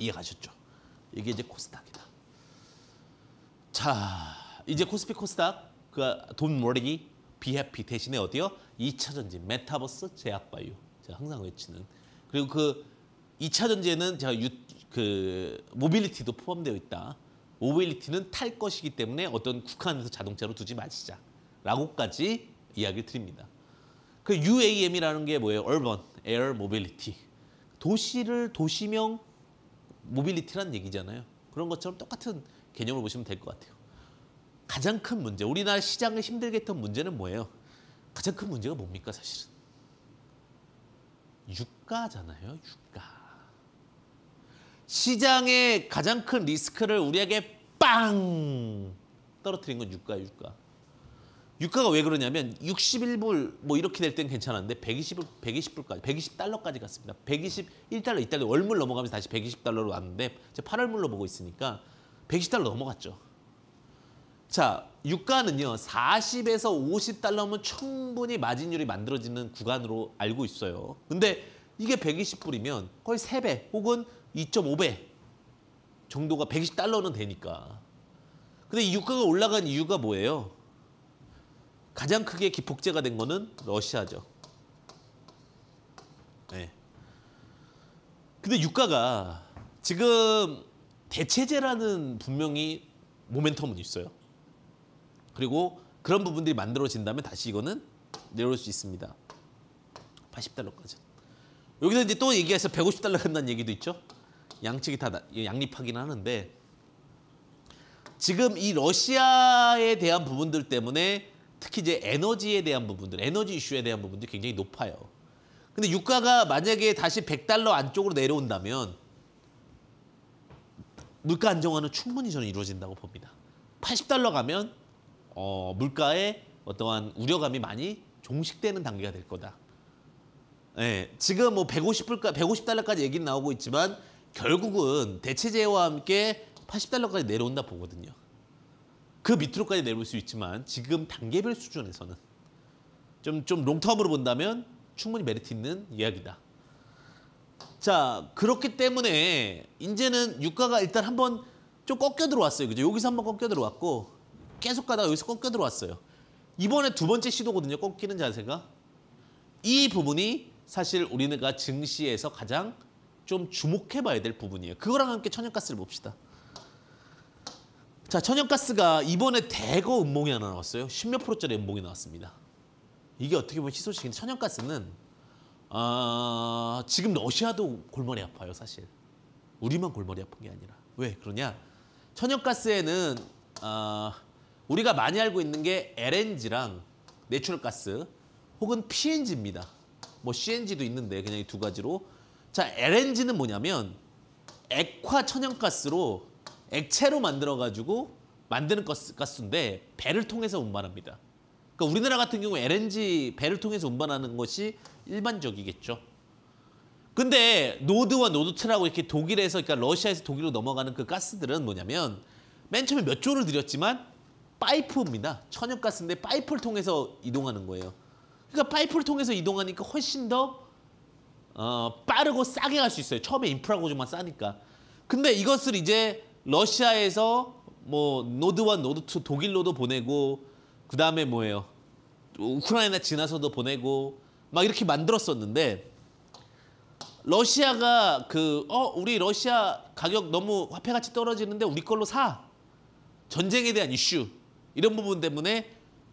이해 가셨죠? 이게 이제 코스닥이 자, 이제 코스피 코스닥 그 돈 모으기 비해피 대신에 어디요? 2차 전지 메타버스 제약바이오 제가 항상 외치는 그리고 그 2차 전지에는 제가 유, 그 모빌리티도 포함되어 있다. 모빌리티는 탈 것이기 때문에 어떤 국한에서 자동차로 두지 마시자. 라고까지 이야기를 드립니다. 그 UAM이라는 게 뭐예요? Urban Air Mobility. 도시를 도시명 모빌리티란 얘기잖아요. 그런 것처럼 똑같은 개념을 보시면 될 것 같아요. 가장 큰 문제, 우리나라 시장을 힘들게 했던 문제는 뭐예요? 가장 큰 문제가 뭡니까 사실은? 유가잖아요, 유가. 시장의 가장 큰 리스크를 우리에게 빵 떨어뜨린 건 유가, 유가. 유가가 왜 그러냐면 61불 뭐 이렇게 될 땐 괜찮았는데 120불, 120불까지, 120달러까지 갔습니다. 121달러, 2달러 월물 넘어가면서 다시 120달러로 왔는데 이제 8월물로 보고 있으니까 120달러 넘어갔죠. 자, 유가는요. 40에서 50달러면 충분히 마진율이 만들어지는 구간으로 알고 있어요. 근데 이게 120불이면 거의 3배 혹은 2.5배 정도가 120달러는 되니까. 근데 이 유가가 올라간 이유가 뭐예요? 가장 크게 기폭제가 된 거는 러시아죠. 네. 근데 유가가 지금 대체제라는 분명히 모멘텀은 있어요. 그리고 그런 부분들이 만들어진다면 다시 이거는 내려올 수 있습니다. 80달러까지. 여기서 이제 또 얘기가 있 150달러 간다는 얘기도 있죠. 양측이 다 양립하긴 하는데 지금 이 러시아에 대한 부분들 때문에 특히 이제 에너지에 대한 부분들, 에너지 이슈에 대한 부분들이 굉장히 높아요. 근데 유가가 만약에 다시 100달러 안쪽으로 내려온다면 물가 안정화는 충분히 저는 이루어진다고 봅니다. 80달러 가면 어, 물가에 어떠한 우려감이 많이 종식되는 단계가 될 거다. 예, 지금 뭐 150불까 150달러까지 얘기 나오고 있지만 결국은 대체제와 함께 80달러까지 내려온다 보거든요. 그 밑으로까지 내려올 수 있지만 지금 단계별 수준에서는 좀 좀 롱텀으로 본다면 충분히 메리트 있는 이야기다. 자 그렇기 때문에 이제는 유가가 일단 한번 좀 꺾여 들어왔어요. 그죠? 여기서 한번 꺾여 들어왔고 계속 가다가 여기서 꺾여 들어왔어요. 이번에 두 번째 시도거든요. 꺾이는 자세가. 이 부분이 사실 우리가 증시에서 가장 좀 주목해봐야 될 부분이에요. 그거랑 함께 천연가스를 봅시다. 자, 천연가스가 이번에 대거 음봉이 하나 나왔어요. 십몇 프로짜리 음봉이 나왔습니다. 이게 어떻게 보면 희소식인 천연가스는 아, 지금 러시아도 골머리 아파요, 사실. 우리만 골머리 아픈 게 아니라. 왜 그러냐? 천연가스에는 아, 우리가 많이 알고 있는 게 LNG랑 내추럴가스 혹은 PNG입니다. 뭐 CNG도 있는데 그냥 이 두 가지로. 자, LNG는 뭐냐면 액화 천연가스로 액체로 만들어가지고 만드는 가스, 가스인데 배를 통해서 운반합니다. 그러니까 우리나라 같은 경우 LNG 배를 통해서 운반하는 것이 일반적이겠죠. 근데 노드와 노드트라고 이렇게 독일에서 그러니까 러시아에서 독일로 넘어가는 그 가스들은 뭐냐면 맨 처음에 몇 조를 들였지만 파이프입니다. 천연가스인데 파이프를 통해서 이동하는 거예요. 그러니까 파이프를 통해서 이동하니까 훨씬 더 어, 빠르고 싸게 갈 수 있어요. 처음에 인프라 고조만 싸니까. 근데 이것을 이제 러시아에서 뭐 노드 1, 노드 2 독일로도 보내고 그 다음에 뭐예요? 우크라이나 지나서도 보내고 막 이렇게 만들었었는데 러시아가 그 어 우리 러시아 가격 너무 화폐가치 떨어지는데 우리 걸로 사 전쟁에 대한 이슈 이런 부분 때문에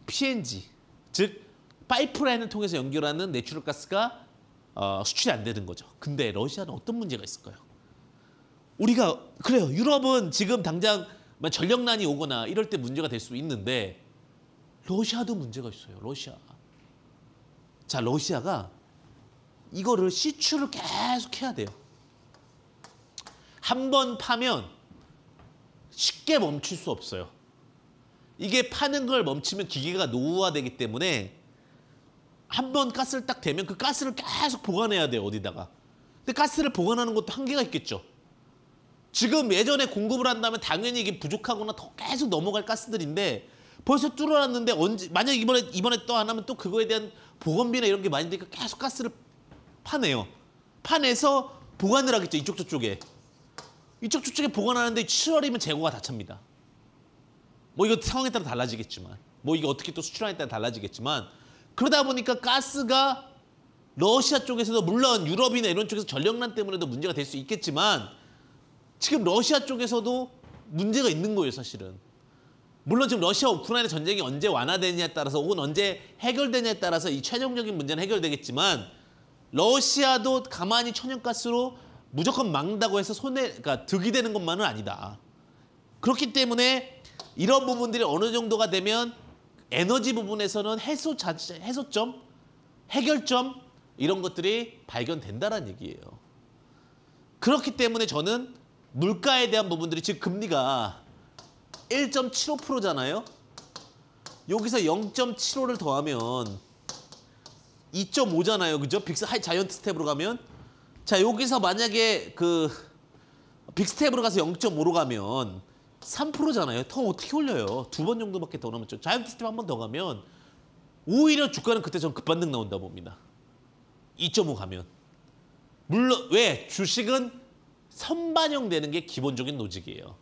PNG 즉 파이프라인을 통해서 연결하는 내추럴가스가 어, 수출이 안 되는 거죠. 근데 러시아는 어떤 문제가 있을까요? 우리가 그래요. 유럽은 지금 당장 전력난이 오거나 이럴 때 문제가 될 수 있는데 러시아도 문제가 있어요. 러시아. 자, 러시아가 이거를 시추를 계속 해야 돼요. 한 번 파면 쉽게 멈출 수 없어요. 이게 파는 걸 멈추면 기계가 노후화되기 때문에 한 번 가스를 딱 대면 그 가스를 계속 보관해야 돼요. 어디다가. 근데 가스를 보관하는 것도 한계가 있겠죠. 지금 예전에 공급을 한다면 당연히 이게 부족하거나 더 계속 넘어갈 가스들인데 벌써 뚫어놨는데 언제 만약 이번에 이번에 또 안 하면 또 그거에 대한 보건비나 이런 게 많이 되니까 계속 가스를 파내요. 파내서 보관을 하겠죠. 이쪽 저쪽에. 이쪽 저쪽에 보관하는데 7월이면 재고가 다 찹니다. 뭐 이거 상황에 따라 달라지겠지만 뭐 이게 어떻게 또 수출하냐에 따라 달라지겠지만 그러다 보니까 가스가 러시아 쪽에서도 물론 유럽이나 이런 쪽에서 전력난 때문에도 문제가 될 수 있겠지만 지금 러시아 쪽에서도 문제가 있는 거예요 사실은. 물론 지금 러시아 우크라이나 전쟁이 언제 완화되느냐에 따라서 혹은 언제 해결되냐에 느 따라서 이 최종적인 문제는 해결되겠지만 러시아도 가만히 천연가스로 무조건 막는다고 해서 손해 그러니까 득이 되는 것만은 아니다. 그렇기 때문에 이런 부분들이 어느 정도가 되면 에너지 부분에서는 해소 자, 해소점, 해결점 이런 것들이 발견된다라는 얘기예요. 그렇기 때문에 저는 물가에 대한 부분들이 즉 금리가 1.75%잖아요. 여기서 0.75를 더하면 2.5잖아요. 그죠? 빅스 하이 자이언트 스텝으로 가면 자, 여기서 만약에 그 빅스텝으로 가서 0.5로 가면 3%잖아요. 통 어떻게 올려요? 두 번 정도밖에 더 남았죠. 자이언트 스텝 한 번 더 가면 오히려 주가는 그때 전 급반등 나온다 봅니다. 2.5 가면. 물론 왜? 주식은 선반영되는 게 기본적인 노직이에요.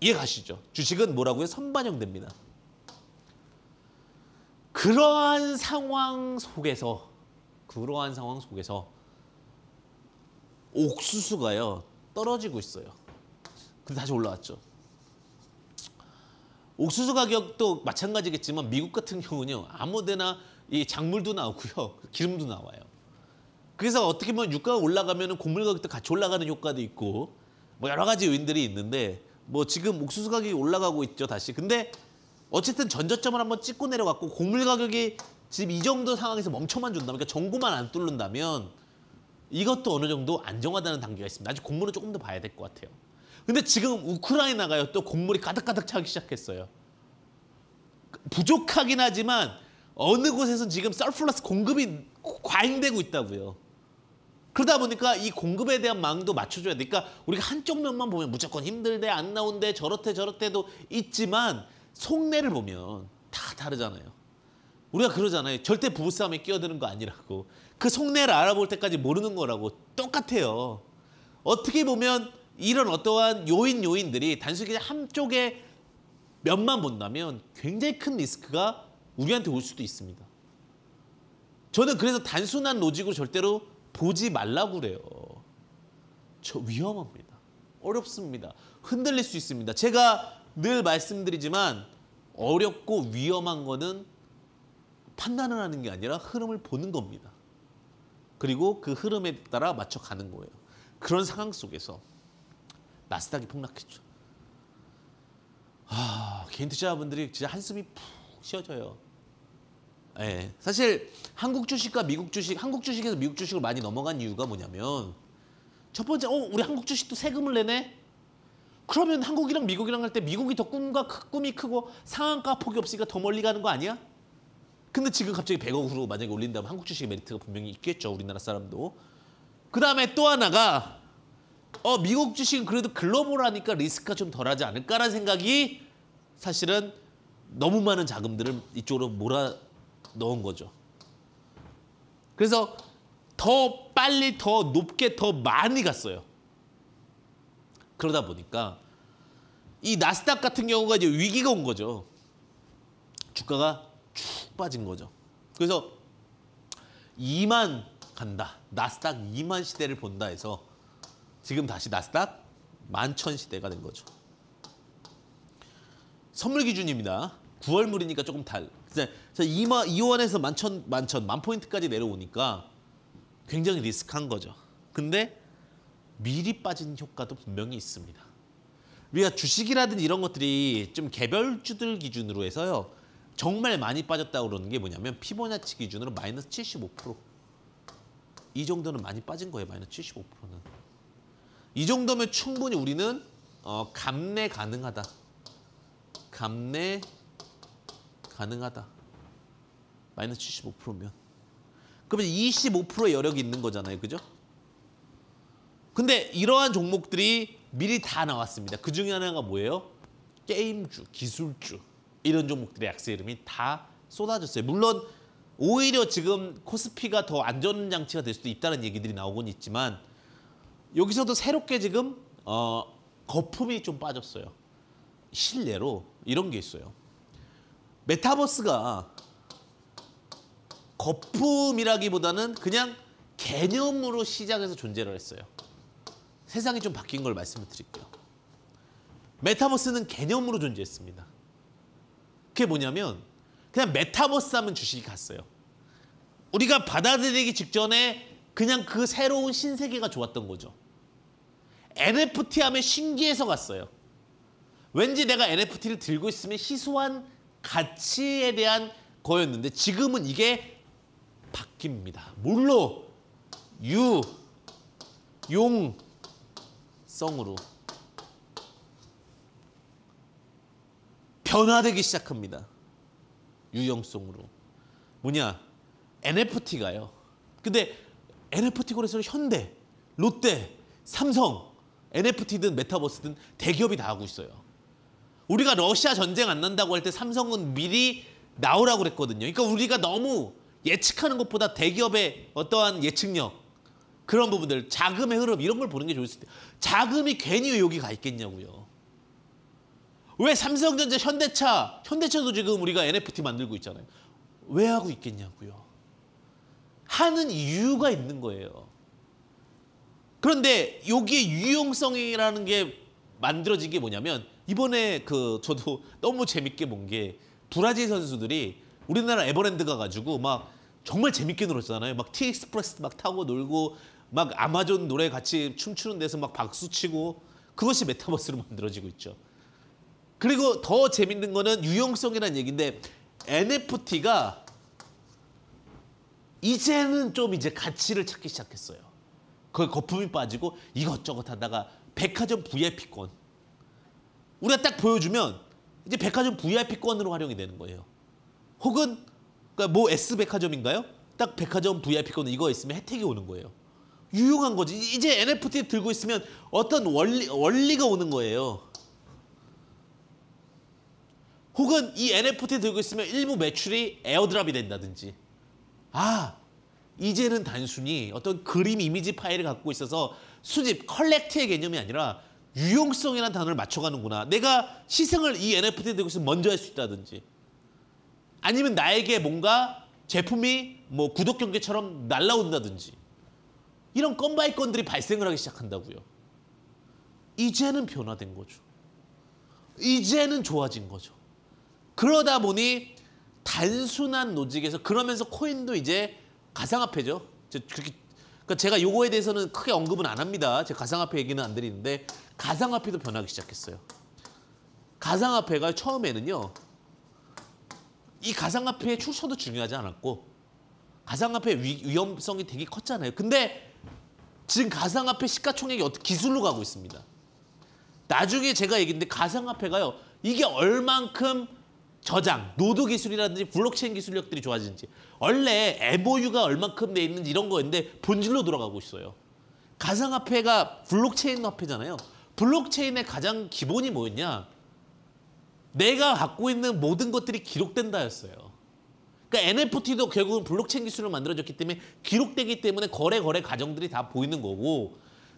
이해가시죠? 주식은 뭐라고요? 선반영됩니다. 그러한 상황 속에서 그러한 상황 속에서 옥수수가요 떨어지고 있어요. 근데 다시 올라왔죠. 옥수수 가격도 마찬가지겠지만 미국 같은 경우는요 아무데나 이 작물도 나오고요 [laughs] 기름도 나와요. 그래서 어떻게 보면 유가가 올라가면 곡물 가격도 같이 올라가는 효과도 있고 뭐 여러 가지 요인들이 있는데 뭐 지금 옥수수 가격이 올라가고 있죠 다시 근데 어쨌든 전저점을 한번 찍고 내려갔고 곡물 가격이 지금 이 정도 상황에서 멈춰만 준다 그러니까 정고만 안 뚫는다면 이것도 어느 정도 안정화되는 단계가 있습니다 아직 곡물은 조금 더 봐야 될 것 같아요 근데 지금 우크라이나가요 또 곡물이 가득가득 차기 시작했어요 부족하긴 하지만 어느 곳에선 지금 썰플러스 공급이 과잉되고 있다고요 그러다 보니까 이 공급에 대한 망도 맞춰줘야 돼. 그러니까 우리가 한쪽 면만 보면 무조건 힘들대, 안 나온대, 저렇대, 저렇대도 있지만 속내를 보면 다 다르잖아요. 우리가 그러잖아요. 절대 부부싸움에 끼어드는 거 아니라고. 그 속내를 알아볼 때까지 모르는 거라고 똑같아요. 어떻게 보면 이런 어떠한 요인 요인들이 단순히 한쪽에 면만 본다면 굉장히 큰 리스크가 우리한테 올 수도 있습니다. 저는 그래서 단순한 로직으로 절대로 보지 말라고 그래요. 저 위험합니다. 어렵습니다. 흔들릴 수 있습니다. 제가 늘 말씀드리지만 어렵고 위험한 거는 판단을 하는 게 아니라 흐름을 보는 겁니다. 그리고 그 흐름에 따라 맞춰 가는 거예요. 그런 상황 속에서 나스닥이 폭락했죠. 아, 개인 투자자분들이 진짜 한숨이 푹 쉬어져요. 예. 사실 한국 주식과 미국 주식, 한국 주식에서 미국 주식을 많이 넘어간 이유가 뭐냐면 첫 번째, 어, 우리 한국 주식도 세금을 내네? 그러면 한국이랑 미국이랑 할 때 미국이 더 꿈과 꿈이 크고 상한가 폭이 없으니까 더 멀리 가는 거 아니야? 근데 지금 갑자기 100억으로 만약에 올린다면 한국 주식 의 메리트가 분명히 있겠죠. 우리나라 사람도. 그다음에 또 하나가 어 미국 주식은 그래도 글로벌하니까 리스크가 좀 덜하지 않을까라는 생각이 사실은 너무 많은 자금들을 이쪽으로 몰아 넣은 거죠. 그래서 더 빨리 더 높게 더 많이 갔어요. 그러다 보니까 이 나스닥 같은 경우가 이제 위기가 온 거죠. 주가가 쭉 빠진 거죠. 그래서 2만 간다. 나스닥 2만 시대를 본다 해서 지금 다시 나스닥 만천 시대가 된 거죠. 선물 기준입니다. 9월물이니까 조금 달, 이제 2만, 2원에서 만천, 만천, 만포인트까지 내려오니까 굉장히 리스크한 거죠. 근데 미리 빠진 효과도 분명히 있습니다. 우리가 주식이라든 지 이런 것들이 좀 개별주들 기준으로 해서요. 정말 많이 빠졌다고 그러는 게 뭐냐면 피보나치 기준으로 마이너스 75%. 이 정도는 많이 빠진 거예요. 마이너스 75%는. 이 정도면 충분히 우리는 어, 감내 가능하다. 감내 가능하다. 마이너스 75%면. 그러면 25%의 여력이 있는 거잖아요. 그죠? 근데 이러한 종목들이 미리 다 나왔습니다. 그 중에 하나가 뭐예요? 게임주, 기술주 이런 종목들의 약세 이름이 다 쏟아졌어요. 물론 오히려 지금 코스피가 더 안전장치가 될 수도 있다는 얘기들이 나오곤 있지만 여기서도 새롭게 지금 어, 거품이 좀 빠졌어요. 실내로 이런 게 있어요. 메타버스가 거품이라기보다는 그냥 개념으로 시작해서 존재를 했어요. 세상이 좀 바뀐 걸 말씀을 드릴게요. 메타버스는 개념으로 존재했습니다. 그게 뭐냐면 그냥 메타버스 하면 주식이 갔어요. 우리가 받아들이기 직전에 그냥 그 새로운 신세계가 좋았던 거죠. NFT 하면 신기해서 갔어요. 왠지 내가 NFT를 들고 있으면 희소한 가치에 대한 거였는데 지금은 이게 바뀝니다. 뭘로? 유용성으로 변화되기 시작합니다. 유용성으로. 뭐냐? NFT가요. 근데 NFT고 해서 현대, 롯데, 삼성, NFT든 메타버스든 대기업이 다 하고 있어요. 우리가 러시아 전쟁 안 난다고 할 때 삼성은 미리 나오라고 그랬거든요. 그러니까 우리가 너무 예측하는 것보다 대기업의 어떠한 예측력 그런 부분들 자금의 흐름 이런 걸 보는 게 좋을 수있어 요 자금이 괜히 여기 가 있겠냐고요. 왜 삼성전자, 현대차, 현대차도 지금 우리가 NFT 만들고 있잖아요. 왜 하고 있겠냐고요. 하는 이유가 있는 거예요. 그런데 여기에 유용성이라는 게 만들어진 게 뭐냐면 이번에 그 저도 [laughs] 너무 재밌게 본 게 브라질 선수들이 우리나라 에버랜드 가가지고 막 정말 재밌게 놀았잖아요. 막 티익스프레스 막 타고 놀고 막 아마존 노래 같이 춤추는 데서 막 박수치고 그것이 메타버스로 [laughs] 만들어지고 있죠. 그리고 더 재밌는 거는 유용성이라는 얘기인데 NFT가 이제는 좀 이제 가치를 찾기 시작했어요. 그 거품이 빠지고 이것저것 하다가 백화점 VIP권 우리가 딱 보여주면 이제 백화점 VIP권으로 활용이 되는 거예요. 혹은 그러니까 뭐 S백화점인가요? 딱 백화점 VIP권 이거 있으면 혜택이 오는 거예요. 유용한 거지. 이제 NFT 들고 있으면 어떤 원리, 원리가 오는 거예요. 혹은 이 NFT 들고 있으면 일부 매출이 에어드랍이 된다든지. 아, 이제는 단순히 어떤 그림 이미지 파일을 갖고 있어서 수집, 컬렉트의 개념이 아니라 유용성이라는 단어를 맞춰가는구나. 내가 시승을 이 NFT 들고 있으면 먼저 할 수 있다든지 아니면 나에게 뭔가 제품이 뭐 구독 경계처럼 날라온다든지 이런 건바이 건들이 발생을 하기 시작한다고요. 이제는 변화된 거죠. 이제는 좋아진 거죠. 그러다 보니 단순한 노직에서 그러면서 코인도 이제 가상화폐죠. 그렇게 그러니까 제가 요거에 대해서는 크게 언급은 안 합니다. 제가 가상화폐 얘기는 안 드리는데 가상화폐도 변하기 시작했어요. 가상화폐가 처음에는요. 이 가상화폐의 출처도 중요하지 않았고 가상화폐 위험성이 되게 컸잖아요. 근데 지금 가상화폐 시가총액이 어떻게 기술로 가고 있습니다. 나중에 제가 얘기했는데 가상화폐가요. 이게 얼만큼 저장, 노드 기술이라든지 블록체인 기술력들이 좋아지는지 원래 MOU가 얼만큼 돼 있는지 이런 거였는데 본질로 돌아가고 있어요. 가상화폐가 블록체인 화폐잖아요. 블록체인의 가장 기본이 뭐였냐? 내가 갖고 있는 모든 것들이 기록된다였어요. 그러니까 NFT도 결국은 블록체인 기술로 만들어졌기 때문에 기록되기 때문에 거래 거래 과정들이 다 보이는 거고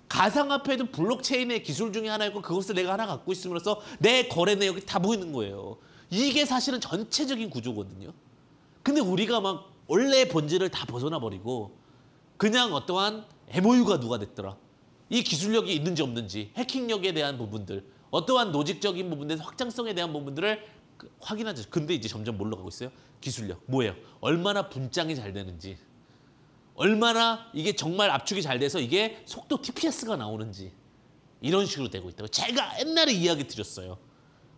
가상화폐도 블록체인의 기술 중에 하나였고 그것을 내가 하나 갖고 있음으로써 내 거래 내역이 다 보이는 거예요. 이게 사실은 전체적인 구조거든요. 근데 우리가 막 원래 본질을 다 벗어나 버리고 그냥 어떠한 MOU가 누가 됐더라. 이 기술력이 있는지 없는지 해킹력에 대한 부분들 어떠한 노직적인 부분들 확장성에 대한 부분들을 그 확인하죠. 근데 이제 점점 몰러 가고 있어요? 기술력. 뭐예요? 얼마나 분장이 잘 되는지. 얼마나 이게 정말 압축이 잘 돼서 이게 속도 TPS가 나오는지. 이런 식으로 되고 있다고. 제가 옛날에 이야기 드렸어요.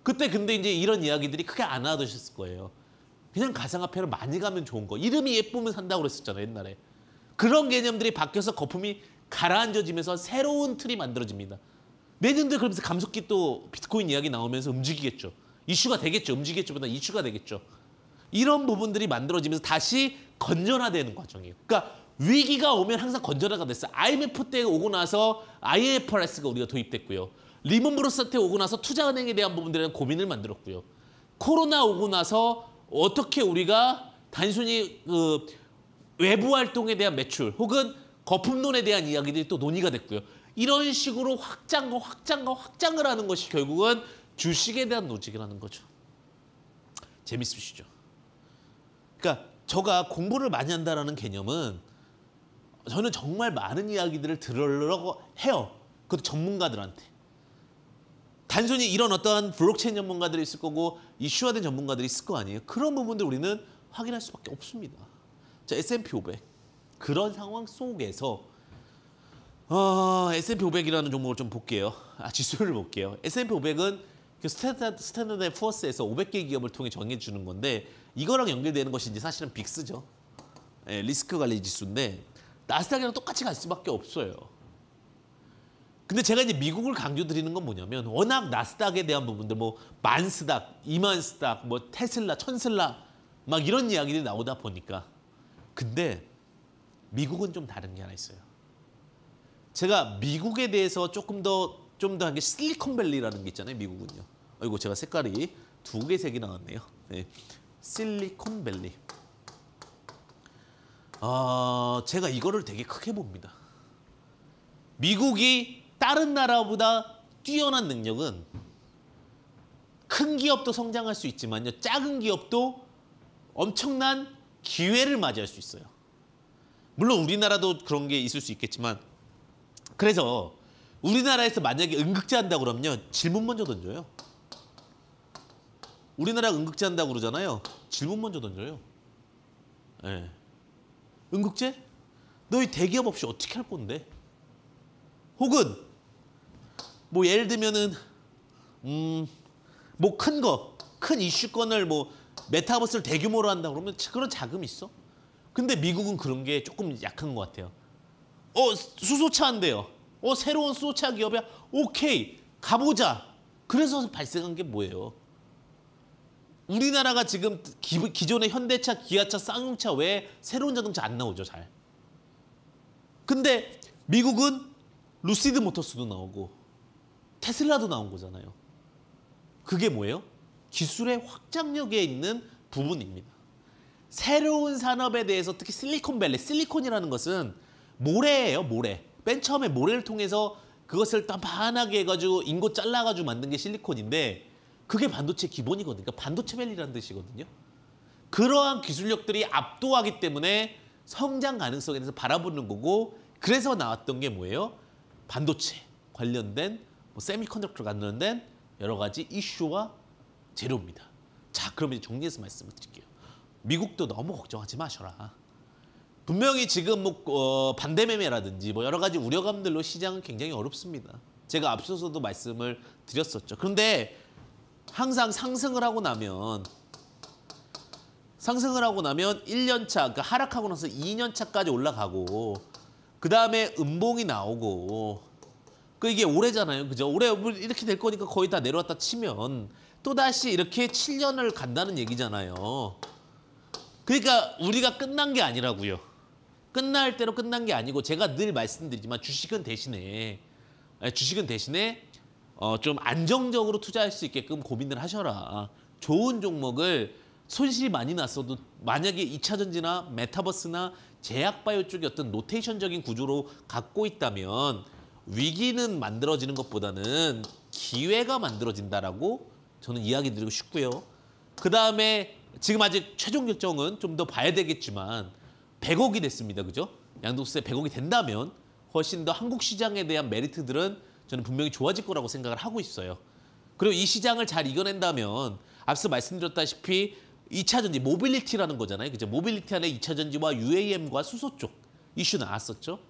그때 근데 이제 이런 이야기들이 크게 안 와주셨을 거예요. 그냥 가상화폐로 많이 가면 좋은 거. 이름이 예쁘면 산다고 그랬었잖아요, 옛날에. 그런 개념들이 바뀌어서 거품이 가라앉아지면서 새로운 틀이 만들어집니다. 매년들 그러면서 감속기 또 비트코인 이야기 나오면서 움직이겠죠. 이슈가 되겠죠. 움직이겠죠보다 이슈가 되겠죠. 이런 부분들이 만들어지면서 다시 건전화되는 과정이에요. 그러니까 위기가 오면 항상 건전화가 됐어요. IMF 때 오고 나서 IFRS가 우리가 도입됐고요. 리몬 브로스 때 오고 나서 투자은행에 대한 부분들에 대한 고민을 만들었고요. 코로나 오고 나서 어떻게 우리가 단순히 그 외부 활동에 대한 매출 혹은 거품론에 대한 이야기들이 또 논의가 됐고요. 이런 식으로 확장과 확장과 확장을 하는 것이 결국은 주식에 대한 노직이라는 거죠. 재밌으시죠? 그러니까 저가 공부를 많이 한다라 개념은 저는 정말 많은 이야기들을 들으려고 해요. 그것도 전문가들한테. 단순히 이런 어떠 블록체인 전문가들이 있을 거고 이슈화된 전문가들이 있을 거 아니에요. 그런 부분들 우리는 확인할 수밖에 없습니다. 자, S&P 500. 그런 상황 속에서 어, S&P 500이라는 종목을 좀 볼게요. 아, 지수를 볼게요. S&P 500은 그 스탠다드, 스탠다드 앤푸스에서 500개 기업을 통해 정해주는 건데 이거랑 연결되는 것이 이제 사실은 빅스죠. 예, 리스크 관리 지수인데 나스닥이랑 똑같이 갈 수밖에 없어요. 근데 제가 이제 미국을 강조드리는 건 뭐냐면 워낙 나스닥에 대한 부분들 뭐 만스닥, 이만스닥, 뭐 테슬라, 천슬라 막 이런 이야기들이 나오다 보니까 근데 미국은 좀 다른 게 하나 있어요. 제가 미국에 대해서 조금 더 좀 더 한 게 실리콘밸리라는 게 있잖아요. 미국은요. 아이고 제가 색깔이 두 개 색이 나왔네요. 네. 실리콘밸리. 어, 제가 이거를 되게 크게 봅니다. 미국이 다른 나라보다 뛰어난 능력은 큰 기업도 성장할 수 있지만요. 작은 기업도 엄청난 기회를 맞이할 수 있어요. 물론 우리나라도 그런 게 있을 수 있겠지만 그래서 우리나라에서 만약에 응급제 한다고 그러면 질문 먼저 던져요. 우리나라 응급제 한다고 그러잖아요. 질문 먼저 던져요. 예. 네. 응급제? 너희 대기업 없이 어떻게 할 건데? 혹은 뭐 예를 들면은 음뭐큰 거, 큰 이슈권을 뭐 메타버스를 대규모로 한다 그러면 그런 자금 있어? 근데 미국은 그런 게 조금 약한 것 같아요. 어 수소차인데요. 어 새로운 수소차 기업이야. 오케이 가보자. 그래서 발생한 게 뭐예요? 우리나라가 지금 기, 기존의 현대차, 기아차, 쌍용차 외에 새로운 자동차 안 나오죠 잘. 근데 미국은 루시드 모터스도 나오고 테슬라도 나온 거잖아요. 그게 뭐예요? 기술의 확장력에 있는 부분입니다. 새로운 산업에 대해서 특히 실리콘밸리, 실리콘이라는 것은 모래예요, 모래. 맨 처음에 모래를 통해서 그것을 딱반하게 해가지고 인고 잘라가지고 만든 게 실리콘인데 그게 반도체 기본이거든요. 그러니까 반도체 밸리라는 뜻이거든요. 그러한 기술력들이 압도하기 때문에 성장 가능성에 대해서 바라보는 거고 그래서 나왔던 게 뭐예요? 반도체 관련된 뭐 세미컨덕터 관련된 여러 가지 이슈와 재료입니다. 자, 그럼 이제 정리해서 말씀을 드릴게요. 미국도 너무 걱정하지 마셔라. 분명히 지금 뭐 어, 반대 매매라든지 뭐 여러 가지 우려감들로 시장은 굉장히 어렵습니다. 제가 앞서서도 말씀을 드렸었죠. 그런데 항상 상승을 하고 나면 상승을 하고 나면 1년차, 그러니까 하락하고 나서 2년차까지 올라가고 그 다음에 음봉이 나오고 그 이게 올해잖아요. 그죠? 올해 뭐 이렇게 될 거니까 거의 다 내려왔다 치면 또다시 이렇게 7년을 간다는 얘기잖아요. 그러니까 우리가 끝난 게 아니라고요. 끝날 대로 끝난 게 아니고 제가 늘 말씀드리지만 주식은 대신에 예, 주식은 대신에 어, 좀 안정적으로 투자할 수 있게끔 고민을 하셔라. 좋은 종목을 손실이 많이 났어도 만약에 2차전지나 메타버스나 제약바이오 쪽이 어떤 노테이션적인 구조로 갖고 있다면 위기는 만들어지는 것보다는 기회가 만들어진다라고 저는 이야기 드리고 싶고요. 그 다음에 지금 아직 최종 결정은 좀 더 봐야 되겠지만 100억이 됐습니다. 그죠? 양도세 100억이 된다면 훨씬 더 한국 시장에 대한 메리트들은 저는 분명히 좋아질 거라고 생각을 하고 있어요. 그리고 이 시장을 잘 이겨낸다면 앞서 말씀드렸다시피 2차 전지, 모빌리티라는 거잖아요. 그죠? 모빌리티 안에 2차 전지와 UAM과 수소 쪽 이슈 나왔었죠.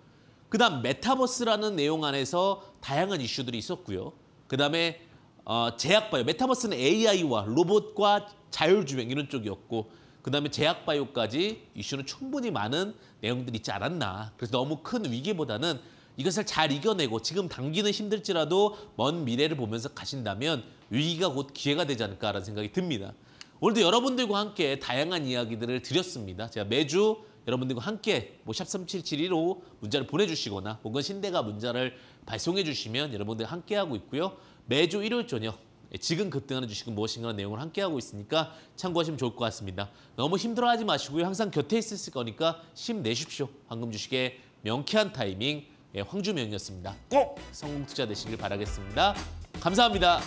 그다음 메타버스라는 내용 안에서 다양한 이슈들이 있었고요. 그다음에 어, 제약바이오, 메타버스는 AI와 로봇과 자율주행 이런 쪽이었고 그다음에 제약바이오까지 이슈는 충분히 많은 내용들이 있지 않았나. 그래서 너무 큰 위기보다는 이것을 잘 이겨내고 지금 당기는 힘들지라도 먼 미래를 보면서 가신다면 위기가 곧 기회가 되지 않을까라는 생각이 듭니다. 오늘도 여러분들과 함께 다양한 이야기들을 드렸습니다. 제가 매주 여러분들과 함께 뭐샵3 7 7 1 5 문자를 보내주시거나 혹은 신대가 문자를 발송해 주시면 여러분들 함께하고 있고요. 매주 일요일 저녁 예, 지금 급등하는 주식은 무엇인가 내용을 함께 하고 있으니까 참고하시면 좋을 것 같습니다. 너무 힘들어하지 마시고요. 항상 곁에 있을 거니까 힘내십시오. 황금 주식의 명쾌한 타이밍 예, 황주명이었습니다. 꼭 성공 투자 되시길 바라겠습니다. 감사합니다.